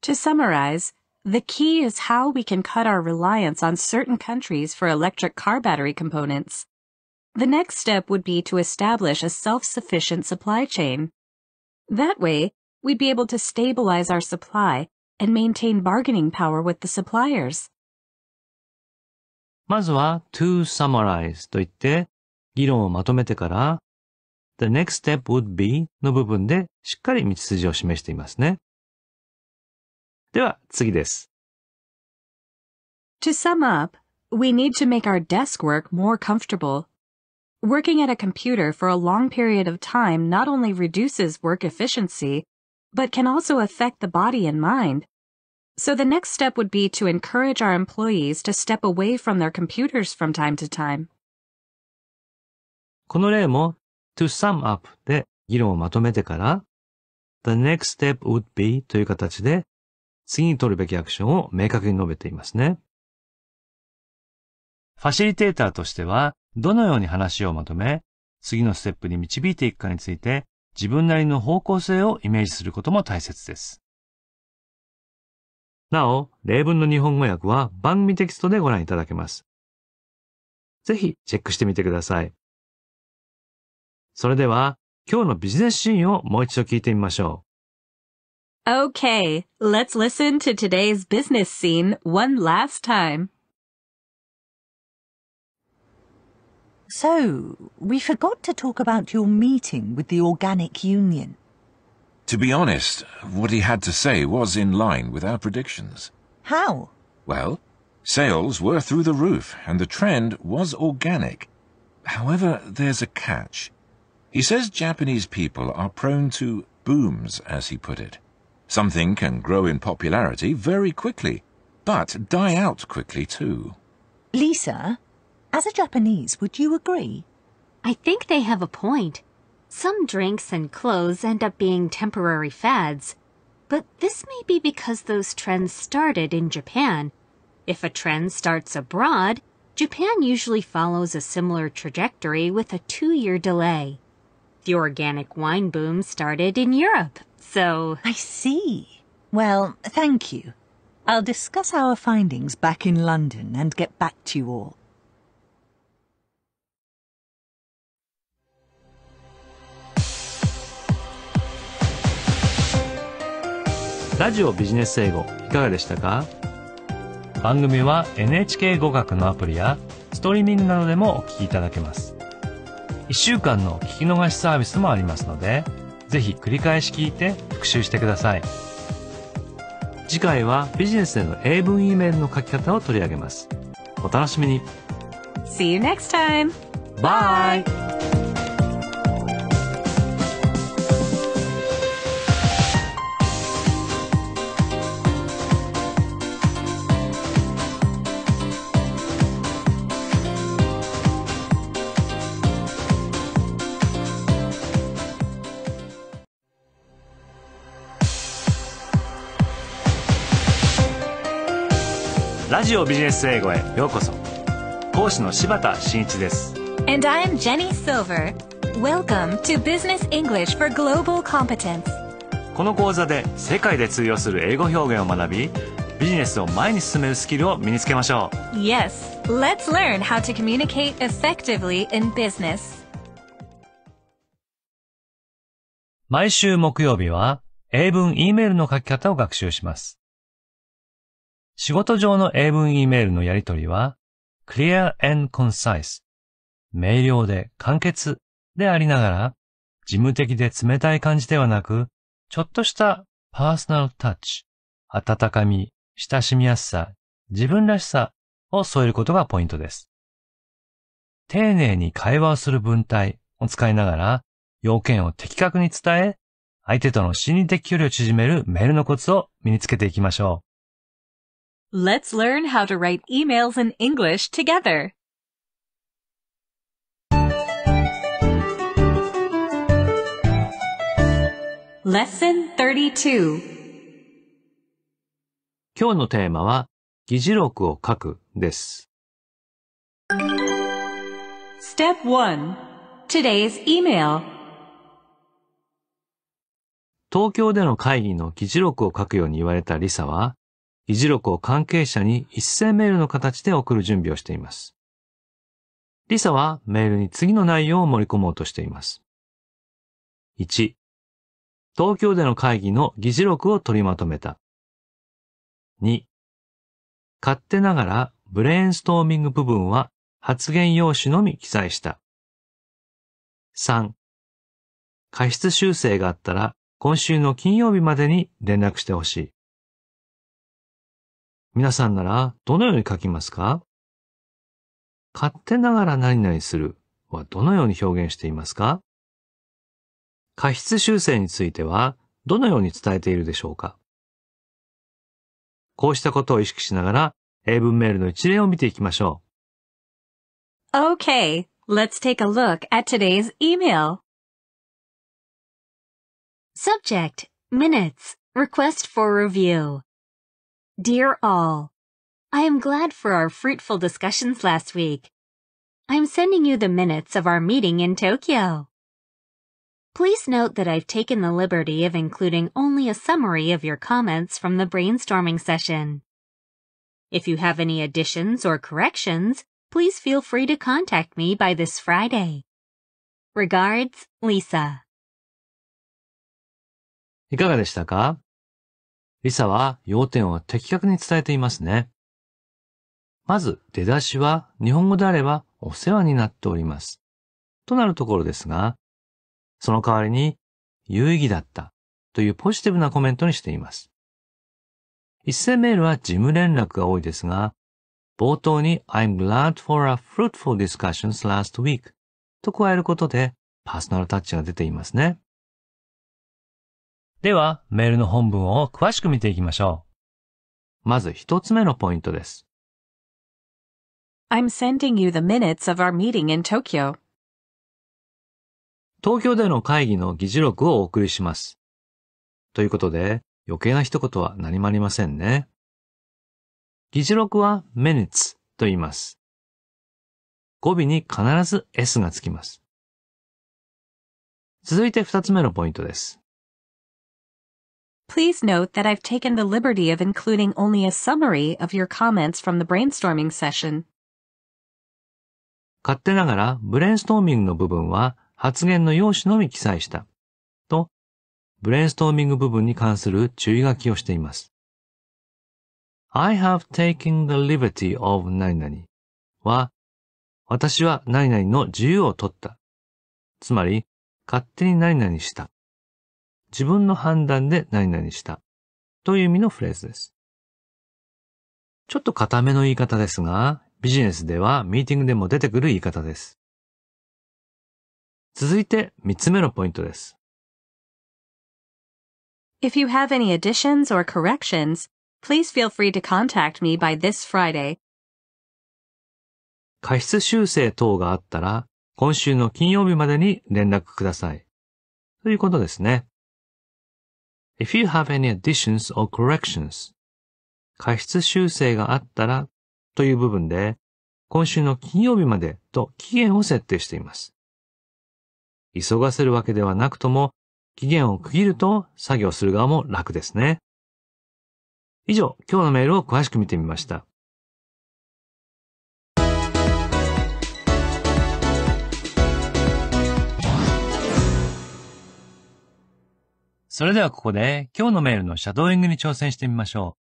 Speaker 3: To summarize, the key is how we can cut our reliance on certain countries for electric car battery components. The next step would be to establish a self-sufficient supply chain. That way, we'd be able to stabilize our supply and maintain bargaining power with the suppliers.
Speaker 1: まずは to summarize といって議論をまとめてから、the next step would be の部分でしっかり道筋を示していますね。では次です。
Speaker 3: To sum up, we need to make our desk work more comfortable. Working at a computer for a long period of time not only reduces work efficiency, but can also affect the body and mind. So the next step would be to encourage our employees to step away from their computers from time to time.
Speaker 1: この例も to sum up で議論をまとめてから the next step would be という形で次に取るべきアクションを明確に述べていますね。ファシリテーターとしてはどのように話をまとめ次のステップに導いていくかについて自分なりの方向性をイメージすることも大切です。なお、例文の日本語訳は番組テキストでご覧いただけます。ぜひチェックしてみてください。それでは今日のビジネスシーンをもう一度聞いてみましょ
Speaker 3: う。Okay, let's listen to today's business scene one last time.
Speaker 5: So, we forgot to talk about your meeting with the Organic
Speaker 6: Union. To be honest, what he had to say was in line with our predictions. How? Well, sales were through the roof and the trend was organic. However, there's a catch. He says Japanese people are prone to booms, as he put it. Something can grow in popularity very quickly, but die out quickly too.
Speaker 7: Lisa, as a Japanese, would you agree? I think they have a point. Some drinks and clothes end up being temporary fads, but this may be because those trends started in Japan. If a trend starts abroad, Japan usually follows a similar trajectory with a two year delay. the organic wine boom started in Europe, so. I see. Well, thank you.
Speaker 5: I'll discuss our findings back in London and get back to you all.
Speaker 1: ラジオビジネス英語いかがでしたか番組は NHK 語学のアプリやストリーミングなどでもお聞きいただけます。1週間の聞き逃しサービスもありますので、ぜひ繰り返し聞いて復習してください。次回はビジネスでの英文 E メールの書き方を取り上げます。お楽しみに。
Speaker 3: See you next time! Bye!
Speaker 1: ラジオビジネス英語へようこそ講師の柴田真一です
Speaker 2: And I am Jenny Silver Welcome to Business English for Global Competence
Speaker 1: この講座で世界で通用する英語表現を学びビジネスを前に進めるスキルを身につけましょう
Speaker 2: Yes, let's learn how to communicate effectively in business
Speaker 1: 毎週木曜日は英文 E メールの書き方を学習します仕事上の英文 E メールのやり取りは、clear and concise、明瞭で簡潔でありながら、事務的で冷たい感じではなく、ちょっとしたパーソナルタッチ、温かみ、親しみやすさ、自分らしさを添えることがポイントです。丁寧に会話をする文体を使いながら、要件を的確に伝え、相手との心理的距離を縮めるメールのコツを身につけていきましょう。
Speaker 3: Let's learn how to write emails in English together. Lesson 32
Speaker 1: 今日のテーマは議事録を書くです。
Speaker 3: Step 1 Today's email
Speaker 1: 東京での会議の議事録を書くように言われたリサは議事録を関係者に一斉メールの形で送る準備をしています。リサはメールに次の内容を盛り込もうとしています。1、東京での会議の議事録を取りまとめた。2、勝手ながらブレーンストーミング部分は発言用紙のみ記載した。3、過失修正があったら今週の金曜日までに連絡してほしい。皆さんならどのように書きますか勝手ながら何々するはどのように表現していますか過失修正についてはどのように伝えているでしょうかこうしたことを意識しながら英文メールの一例を見ていきましょ
Speaker 4: う。
Speaker 3: Okay, let's take a look at today's email.
Speaker 7: Subject, Minutes, Request for Review. Dear all, I am glad for our fruitful discussions last week. I'm sending you the minutes of our meeting in Tokyo. Please note that I've taken the liberty of including only a summary of your comments from the brainstorming session. If you have any additions or corrections, please feel free to contact me by this Friday. Regards, Lisa.
Speaker 1: いかがでしたかリサは要点を的確に伝えていますね。まず、出だしは日本語であればお世話になっております。となるところですが、その代わりに有意義だったというポジティブなコメントにしています。一斉メールは事務連絡が多いですが、冒頭に I'm glad for a fruitful discussions last week と加えることでパーソナルタッチが出ていますね。では、メールの本文を詳しく見ていきましょう。まず一つ目のポイントです。
Speaker 3: I'm sending you the minutes of our meeting in Tokyo.
Speaker 1: 東京での会議の議事録をお送りします。ということで、余計な一言は何もありませんね。議事録は minutes と言います。語尾に必ず s がつきます。続いて二つ目のポイントです。
Speaker 3: Please note that I've taken the liberty of including only a summary of your comments from the brainstorming session.
Speaker 1: 勝手ながら、ブレインストーミングの部分は発言の用紙のみ記載した。と、ブレインストーミング部分に関する注意書きをしています。I have taken the liberty of 何々は、私は何々の自由を取った。つまり、勝手に何々した。自分の判断で何々したという意味のフレーズです。ちょっと固めの言い方ですが、ビジネスではミーティングでも出てくる言い方です。続いて3つ目のポイントです。
Speaker 3: If you have any additions or corrections, please feel free to contact me by this Friday.
Speaker 1: 過失修正等があったら、今週の金曜日までに連絡ください。ということですね。If you have any additions or corrections 過失修正があったらという部分で今週の金曜日までと期限を設定しています。急がせるわけではなくとも期限を区切ると作業する側も楽ですね。以上、今日のメールを詳しく見てみました。それではここで今日のメールのシャドーイングに挑戦してみましょう。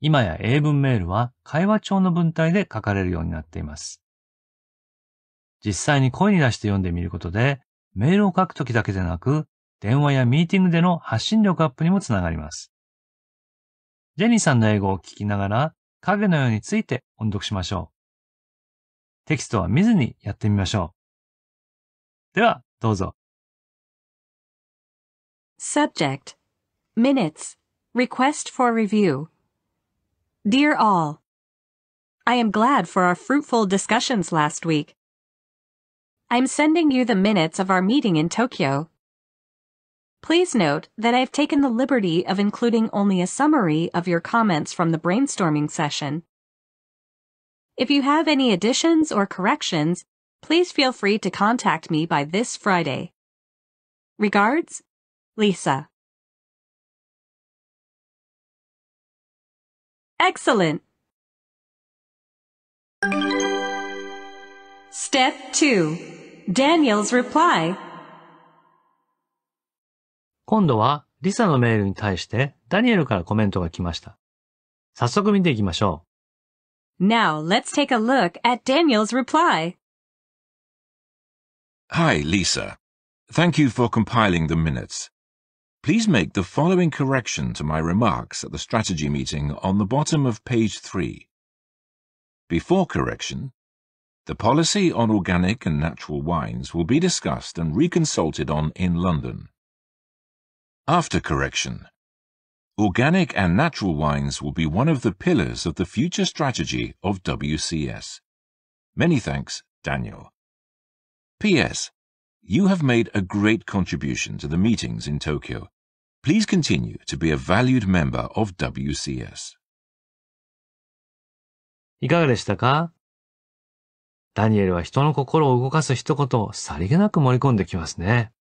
Speaker 1: 今や英文メールは会話帳の文体で書かれるようになっています。実際に声に出して読んでみることで、メールを書くときだけでなく、電話やミーティングでの発信力アップにもつながります。ジェニーさんの英語を聞きながら、影のようについて音読しましょ
Speaker 4: う。テキストは見ずにやってみましょう。では、どうぞ。
Speaker 3: Subject Minutes Request for Review Dear all, I am glad for our fruitful discussions last week. I'm sending you the minutes of our meeting in Tokyo. Please note that I have taken the liberty of including only a summary of your comments from the brainstorming session. If you have any additions or
Speaker 4: corrections, please feel free to contact me by this Friday. Regards, Lisa. Excellent.
Speaker 3: Step 2. Daniel's reply.
Speaker 1: 今度は、リサのメールに対して、ダニエルからコメントが来ました。早速見ていきましょ
Speaker 3: う。Now, let's take a look at Daniel's reply.
Speaker 6: Hi, Lisa. Thank you for compiling the minutes. Please make the following correction to my remarks at the strategy meeting on the bottom of page 3. Before correction, the policy on organic and natural wines will be discussed and reconsulted on in London. After correction, organic and natural wines will be one of the pillars of the future strategy of WCS. Many thanks, Daniel. P.S. You have made a great contribution to the meetings in Tokyo Please continue to be a valued member of WCS.
Speaker 4: いかがでしたか
Speaker 1: ダニエルは人の心を動かす一言をさりげなく盛り込んできますね。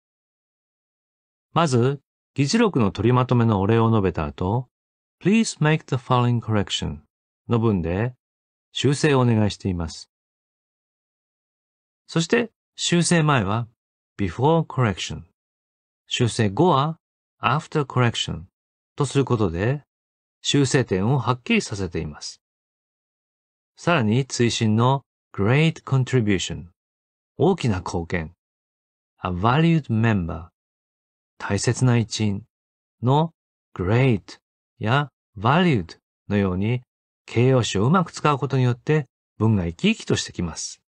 Speaker 1: まず、議事録の取りまとめのお礼を述べた後、Please make the following correction の文で修正をお願いしています。そして修正前は before correction 修正後は after correction とすることで、修正点をはっきりさせています。さらに追伸の great contribution 大きな貢献 a valued member 大切な一員の great や valued のように形容詞をうまく使うことによって文が生き生きとしてきます。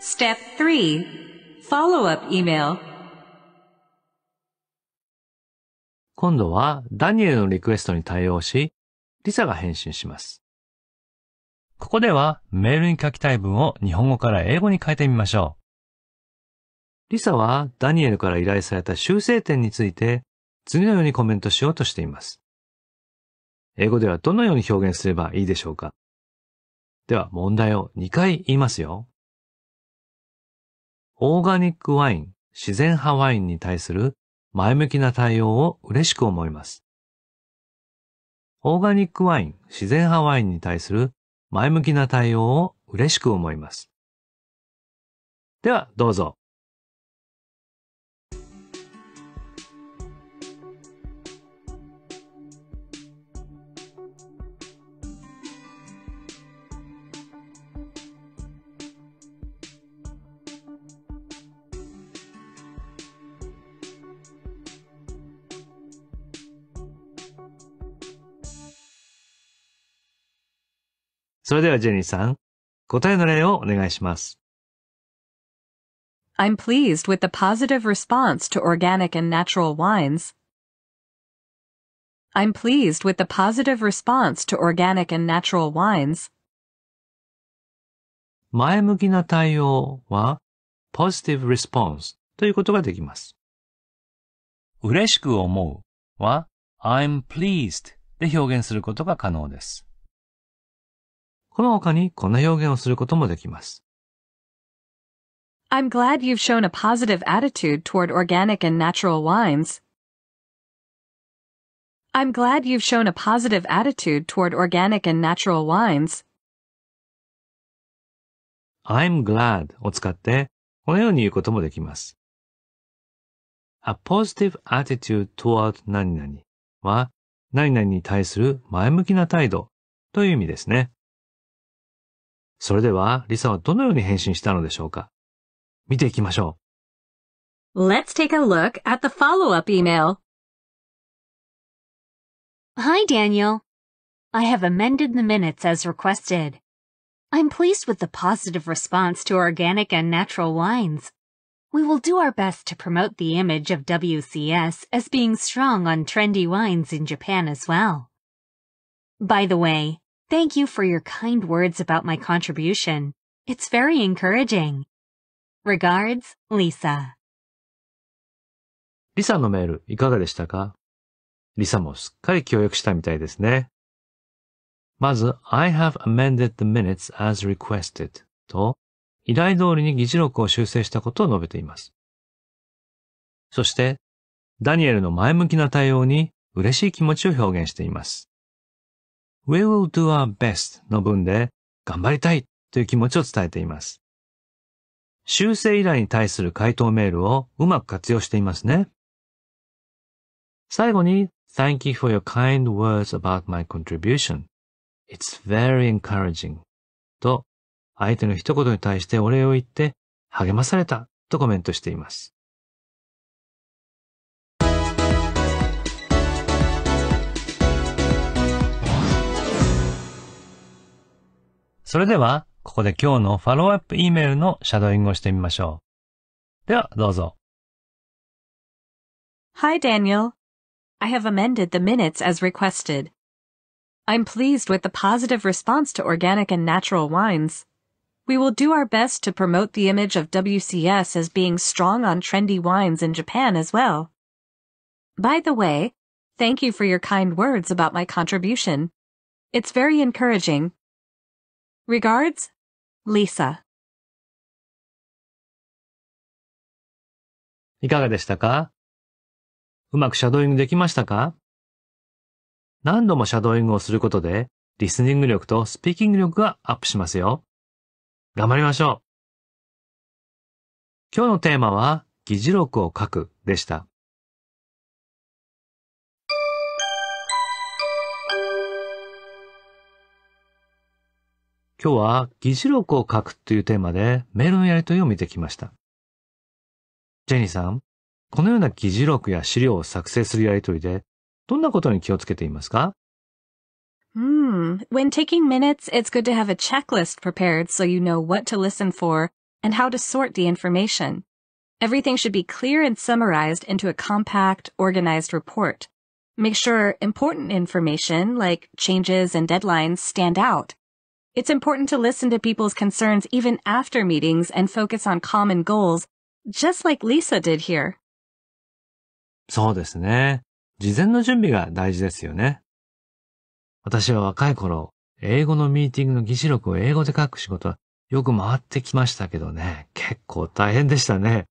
Speaker 4: Step 3 follow-up email.
Speaker 1: 今度はダニエルのリクエストに対応し、リサが返信します。ここではメールに書きたい文を日本語から英語に変えてみましょう。リサはダニエルから依頼された修正点について次のようにコメントしようとしています。英語ではどのように表現すればいいでしょうかでは問題を2回言いますよ。オーガニックワイン、自然派ワインに対する前向きな対応を嬉しく思います。オーガニックワイン、自然派ワインに対する前向きな対応を嬉しく思います。では、どうぞ。それではジェニーさん、答えの例をお願いします。
Speaker 3: I'm pleased with the positive response to organic and natural wines. I'm pleased with the positive response to organic and natural wines.
Speaker 1: 前向きな対応は positive response ということができます。嬉しく思うは I'm pleased で表現することが可能です。この他にこんな表現をすることもできます。
Speaker 3: I'm glad you've shown a positive attitude toward organic and natural wines. I'm glad you've shown a positive attitude toward organic and natural wines.
Speaker 1: I'm glad を使って、このように言うこともできます。A positive attitude toward 何々は、何々に対する前向きな態度という意味ですね。それでは、リサはどのように返信したのでしょうか見ていきましょ
Speaker 4: う。Let's take a look at the follow-up email.
Speaker 7: Hi, Daniel. I have amended the minutes as requested. I'm pleased with the positive response to organic and natural wines. We will do our best to promote the image of WCS as being strong on trendy wines in Japan as well. By the way, Thank you for your kind words about my contribution. It's very encouraging. Regards, Lisa.
Speaker 1: Lisa のメールいかがでしたか ?Lisa もすっかり協力したみたいですね。まず、I have amended the minutes as requested と、依頼通りに議事録を修正したことを述べています。そして、ダニエルの前向きな対応に嬉しい気持ちを表現しています。We will do our best の文で頑張りたいという気持ちを伝えています。修正依頼に対する回答メールをうまく活用していますね。最後に Thank you for your kind words about my contribution. It's very encouraging. と相手の一言に対してお礼を言って励まされたとコメントしています。それでは、ここで今日のファローアップ E メールのシャドーイングをしてみましょう。では、どうぞ。
Speaker 3: Hi, Daniel. I have amended the minutes as requested. I'm pleased with the positive response to organic and natural wines. We will do our best to promote the image of WCS as being strong on trendy wines in Japan as well. By the way, thank you for your kind words about my contribution. It's very encouraging.
Speaker 4: Regards, Lisa
Speaker 1: いかがでしたかうまくシャドーイングできましたか何度もシャドーイングをすることで、リスニング力とスピーキング
Speaker 4: 力がアップしますよ。頑張りましょう今日
Speaker 1: のテーマは、議事録を書くでした。今日は議事録を書くというテーマでメールのやり取りを見てきました。ジェニーさん、このような議事録や資料を作成するやり取りで、どんなことに気をつけていますか
Speaker 3: Hmm. When taking minutes, it's good to have a checklist prepared so you know what to listen for and how to sort the information. Everything should be clear and summarized into a compact, organized report. Make sure important information like changes and deadlines stand out It's important to listen to people's concerns even after meetings and focus on common goals, just like Lisa did here.
Speaker 1: そうですね。事前の準備が大事ですよね。私は若い頃、英語のミーティングの議事録を英語で書く仕事はよく回ってきましたけどね、結構大変でしたね。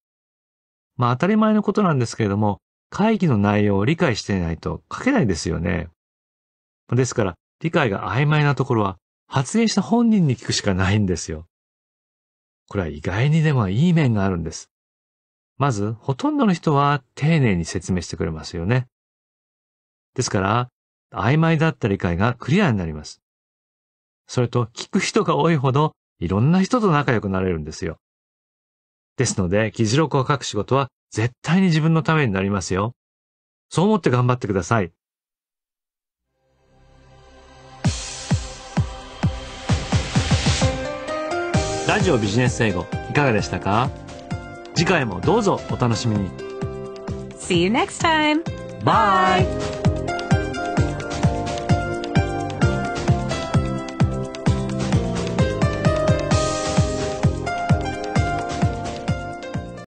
Speaker 1: まあ当たり前のことなんですけれども、会議の内容を理解していないと書けないですよね。ですから、理解が曖昧なところは発言した本人に聞くしかないんですよ。これは意外にでもいい面があるんです。まず、ほとんどの人は丁寧に説明してくれますよね。ですから、曖昧だった理解がクリアになります。それと、聞く人が多いほど、いろんな人と仲良くなれるんですよ。ですので、議事録を書く仕事は絶対に自分のためになりますよ。そう思って頑張ってください。ラジオビジネス英語いかがでしたか次回もどうぞお楽しみに
Speaker 3: See you next time! Bye!